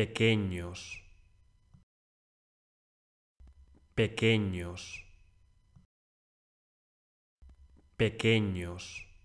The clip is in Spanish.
pequeños, pequeños, pequeños.